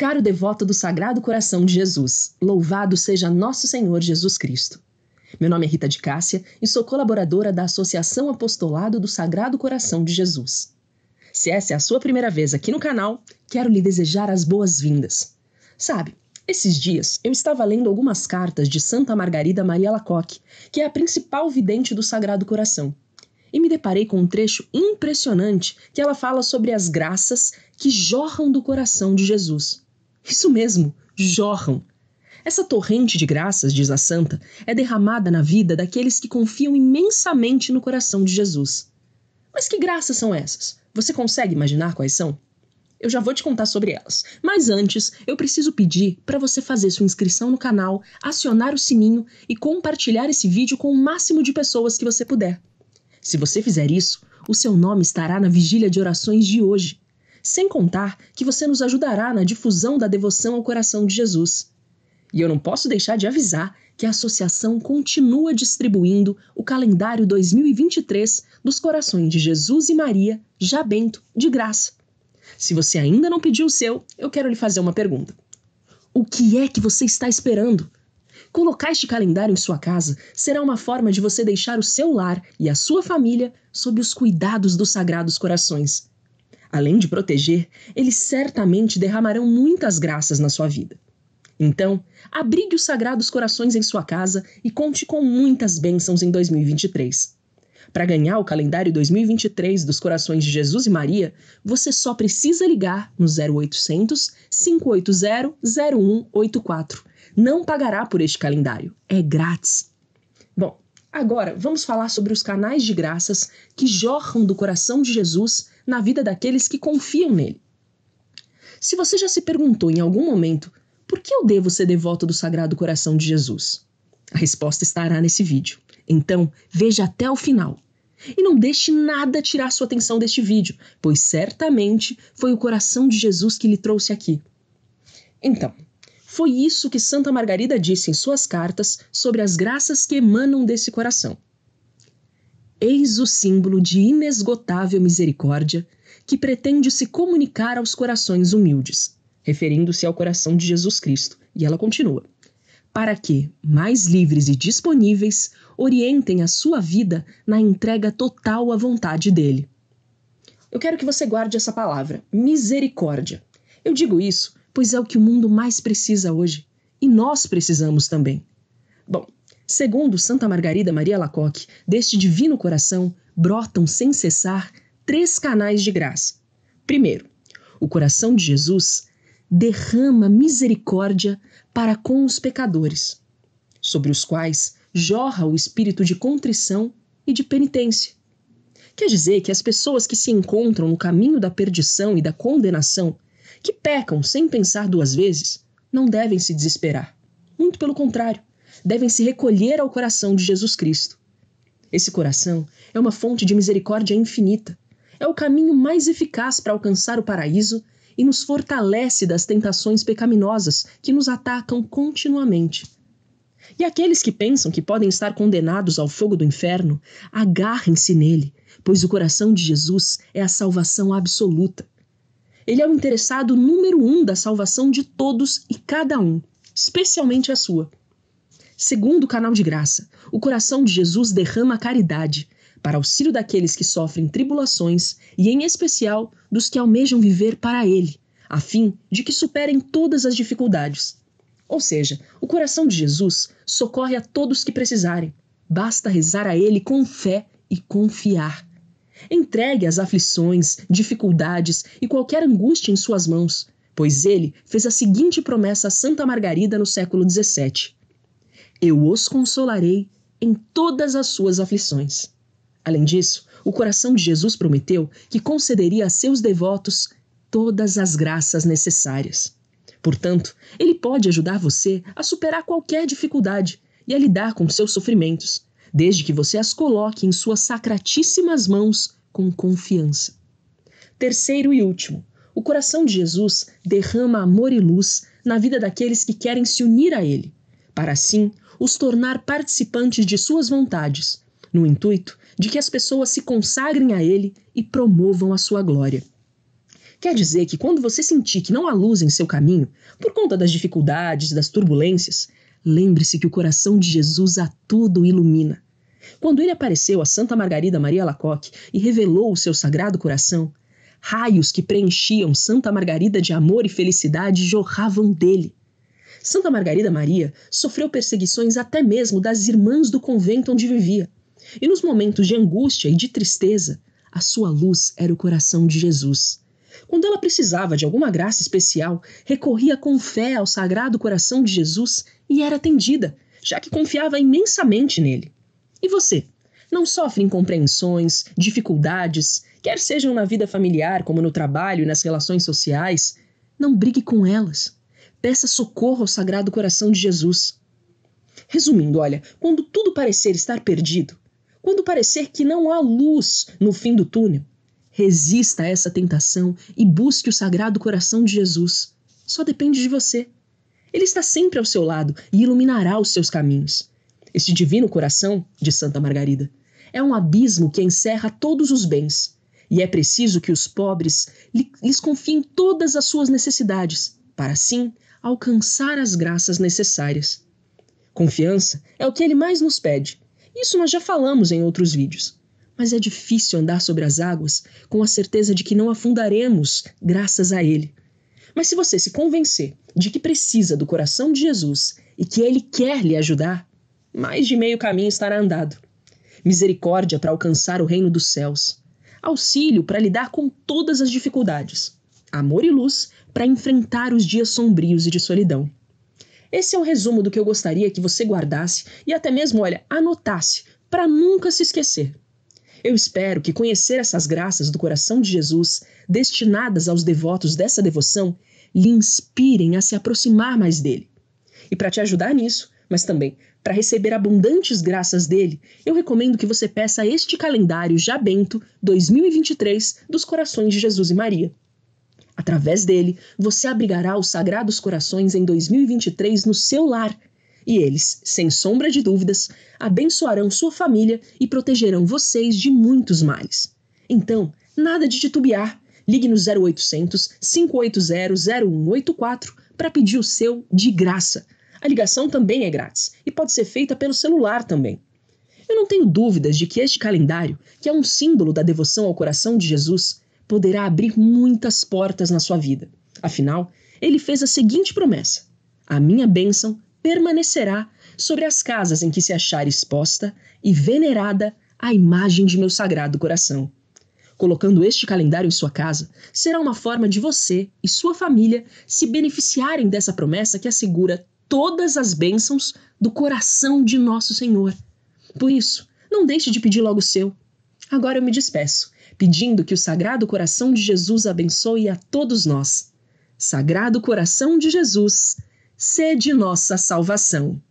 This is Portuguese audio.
Caro devoto do Sagrado Coração de Jesus, louvado seja nosso Senhor Jesus Cristo. Meu nome é Rita de Cássia e sou colaboradora da Associação Apostolado do Sagrado Coração de Jesus. Se essa é a sua primeira vez aqui no canal, quero lhe desejar as boas-vindas. Sabe, esses dias eu estava lendo algumas cartas de Santa Margarida Maria Lacoque, que é a principal vidente do Sagrado Coração, e me deparei com um trecho impressionante que ela fala sobre as graças que jorram do coração de Jesus. Isso mesmo, jorram. Essa torrente de graças, diz a santa, é derramada na vida daqueles que confiam imensamente no coração de Jesus. Mas que graças são essas? Você consegue imaginar quais são? Eu já vou te contar sobre elas. Mas antes, eu preciso pedir para você fazer sua inscrição no canal, acionar o sininho e compartilhar esse vídeo com o máximo de pessoas que você puder. Se você fizer isso, o seu nome estará na vigília de orações de hoje, sem contar que você nos ajudará na difusão da devoção ao coração de Jesus. E eu não posso deixar de avisar que a associação continua distribuindo o calendário 2023 dos corações de Jesus e Maria, já bento, de graça. Se você ainda não pediu o seu, eu quero lhe fazer uma pergunta. O que é que você está esperando? Colocar este calendário em sua casa será uma forma de você deixar o seu lar e a sua família sob os cuidados dos Sagrados Corações Além de proteger, eles certamente derramarão muitas graças na sua vida. Então, abrigue os sagrados corações em sua casa e conte com muitas bênçãos em 2023. Para ganhar o calendário 2023 dos Corações de Jesus e Maria, você só precisa ligar no 0800 580 0184. Não pagará por este calendário, é grátis. Bom, Agora, vamos falar sobre os canais de graças que jorram do coração de Jesus na vida daqueles que confiam nele. Se você já se perguntou em algum momento por que eu devo ser devoto do Sagrado Coração de Jesus, a resposta estará nesse vídeo. Então, veja até o final. E não deixe nada tirar sua atenção deste vídeo, pois certamente foi o coração de Jesus que lhe trouxe aqui. Então, foi isso que Santa Margarida disse em suas cartas sobre as graças que emanam desse coração. Eis o símbolo de inesgotável misericórdia que pretende se comunicar aos corações humildes, referindo-se ao coração de Jesus Cristo, e ela continua: para que, mais livres e disponíveis, orientem a sua vida na entrega total à vontade dele. Eu quero que você guarde essa palavra, misericórdia. Eu digo isso pois é o que o mundo mais precisa hoje, e nós precisamos também. Bom, segundo Santa Margarida Maria Lacoque, deste divino coração brotam sem cessar três canais de graça. Primeiro, o coração de Jesus derrama misericórdia para com os pecadores, sobre os quais jorra o espírito de contrição e de penitência. Quer dizer que as pessoas que se encontram no caminho da perdição e da condenação que pecam sem pensar duas vezes, não devem se desesperar. Muito pelo contrário, devem se recolher ao coração de Jesus Cristo. Esse coração é uma fonte de misericórdia infinita. É o caminho mais eficaz para alcançar o paraíso e nos fortalece das tentações pecaminosas que nos atacam continuamente. E aqueles que pensam que podem estar condenados ao fogo do inferno, agarrem-se nele, pois o coração de Jesus é a salvação absoluta, ele é o interessado número um da salvação de todos e cada um, especialmente a sua. Segundo o canal de graça, o coração de Jesus derrama caridade para auxílio daqueles que sofrem tribulações e, em especial, dos que almejam viver para Ele, a fim de que superem todas as dificuldades. Ou seja, o coração de Jesus socorre a todos que precisarem. Basta rezar a Ele com fé e confiar. Entregue as aflições, dificuldades e qualquer angústia em suas mãos, pois ele fez a seguinte promessa a Santa Margarida no século XVII: Eu os consolarei em todas as suas aflições. Além disso, o coração de Jesus prometeu que concederia a seus devotos todas as graças necessárias. Portanto, ele pode ajudar você a superar qualquer dificuldade e a lidar com seus sofrimentos desde que você as coloque em suas sacratíssimas mãos com confiança. Terceiro e último, o coração de Jesus derrama amor e luz na vida daqueles que querem se unir a Ele, para assim os tornar participantes de suas vontades, no intuito de que as pessoas se consagrem a Ele e promovam a sua glória. Quer dizer que quando você sentir que não há luz em seu caminho, por conta das dificuldades, das turbulências, Lembre-se que o coração de Jesus a tudo ilumina. Quando ele apareceu a Santa Margarida Maria Lacoque e revelou o seu sagrado coração, raios que preenchiam Santa Margarida de amor e felicidade jorravam dele. Santa Margarida Maria sofreu perseguições até mesmo das irmãs do convento onde vivia. E nos momentos de angústia e de tristeza, a sua luz era o coração de Jesus. Quando ela precisava de alguma graça especial, recorria com fé ao Sagrado Coração de Jesus e era atendida, já que confiava imensamente nele. E você? Não sofre incompreensões, dificuldades, quer sejam na vida familiar, como no trabalho e nas relações sociais? Não brigue com elas. Peça socorro ao Sagrado Coração de Jesus. Resumindo, olha, quando tudo parecer estar perdido, quando parecer que não há luz no fim do túnel, Resista a essa tentação e busque o Sagrado Coração de Jesus. Só depende de você. Ele está sempre ao seu lado e iluminará os seus caminhos. Este divino coração, de Santa Margarida, é um abismo que encerra todos os bens, e é preciso que os pobres lhes confiem todas as suas necessidades, para assim alcançar as graças necessárias. Confiança é o que ele mais nos pede. Isso nós já falamos em outros vídeos mas é difícil andar sobre as águas com a certeza de que não afundaremos graças a Ele. Mas se você se convencer de que precisa do coração de Jesus e que Ele quer lhe ajudar, mais de meio caminho estará andado. Misericórdia para alcançar o reino dos céus, auxílio para lidar com todas as dificuldades, amor e luz para enfrentar os dias sombrios e de solidão. Esse é um resumo do que eu gostaria que você guardasse e até mesmo, olha, anotasse para nunca se esquecer. Eu espero que conhecer essas graças do coração de Jesus, destinadas aos devotos dessa devoção, lhe inspirem a se aproximar mais dele. E para te ajudar nisso, mas também para receber abundantes graças dele, eu recomendo que você peça este calendário já 2023 dos Corações de Jesus e Maria. Através dele, você abrigará os Sagrados Corações em 2023 no seu lar e eles, sem sombra de dúvidas, abençoarão sua família e protegerão vocês de muitos males. Então, nada de titubear. Ligue no 0800 580 0184 para pedir o seu de graça. A ligação também é grátis e pode ser feita pelo celular também. Eu não tenho dúvidas de que este calendário, que é um símbolo da devoção ao coração de Jesus, poderá abrir muitas portas na sua vida. Afinal, ele fez a seguinte promessa: A minha bênção permanecerá sobre as casas em que se achar exposta e venerada a imagem de meu sagrado coração. Colocando este calendário em sua casa, será uma forma de você e sua família se beneficiarem dessa promessa que assegura todas as bênçãos do coração de nosso Senhor. Por isso, não deixe de pedir logo o seu. Agora eu me despeço, pedindo que o Sagrado Coração de Jesus abençoe a todos nós. Sagrado Coração de Jesus sede nossa salvação.